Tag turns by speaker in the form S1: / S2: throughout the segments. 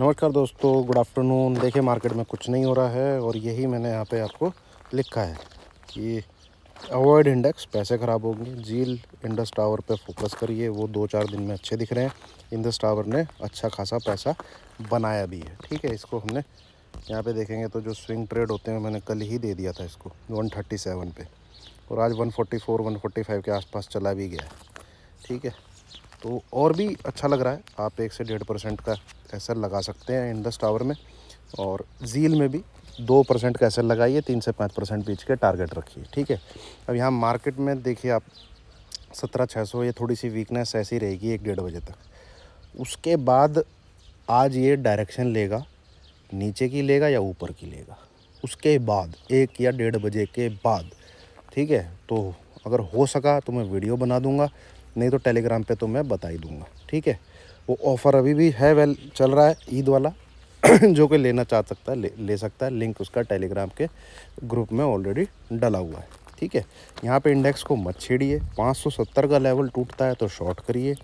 S1: नमस्कार दोस्तों good afternoon देखिए मार्केट में कुछ नहीं हो रहा है और यही मैंने यहाँ पे आपको लिखा है कि अवॉइड इंडेक्स पैसे ख़राब होंगे झील इंडस टावर पे फोकस करिए वो दो चार दिन में अच्छे दिख रहे हैं इंडस टावर ने अच्छा खासा पैसा बनाया भी है ठीक है इसको हमने यहाँ पे देखेंगे तो जो स्विंग ट्रेड होते हैं मैंने कल ही दे दिया था इसको सेवन पे और आज फोर्टी फाइव के आसपास चला भी गया ठीक है तो और भी अच्छा लग रहा है आप एक से डेढ़ परसेंट का एसर लगा सकते हैं इंडस टावर में और झील में भी दो परसेंट का एसर लगाइए तीन से पाँच परसेंट बीच के टारगेट रखिए ठीक है अब यहाँ मार्केट में देखिए आप सत्रह छः सौ ये थोड़ी सी वीकनेस ऐसी रहेगी एक डेढ़ बजे तक उसके बाद आज ये डायरेक्शन लेगा नीचे की लेगा या ऊपर की लेगा उसके बाद एक या डेढ़ बजे के बाद ठीक है तो अगर हो सका तो मैं वीडियो बना दूंगा नहीं तो टेलीग्राम पे तो मैं बता ही दूँगा ठीक है वो ऑफ़र अभी भी है वेल चल रहा है ईद वाला जो कि लेना चाह सकता है ले, ले सकता है लिंक उसका टेलीग्राम के ग्रुप में ऑलरेडी डला हुआ है ठीक है यहाँ पे इंडेक्स को मत छेड़िए 570 का लेवल टूटता है तो शॉर्ट करिए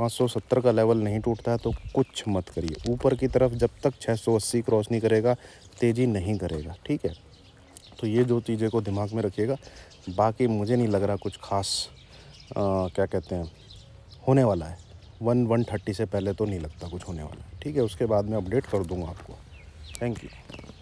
S1: 570 का लेवल नहीं टूटता है तो कुछ मत करिए ऊपर की तरफ जब तक 680 क्रॉस नहीं करेगा तेज़ी नहीं करेगा ठीक है तो ये जो चीज़ें को दिमाग में रखिएगा बाकी मुझे नहीं लग रहा कुछ खास क्या कहते हैं होने वाला है वन वन थर्टी से पहले तो नहीं लगता कुछ होने वाला ठीक है उसके बाद मैं अपडेट कर दूँगा आपको थैंक यू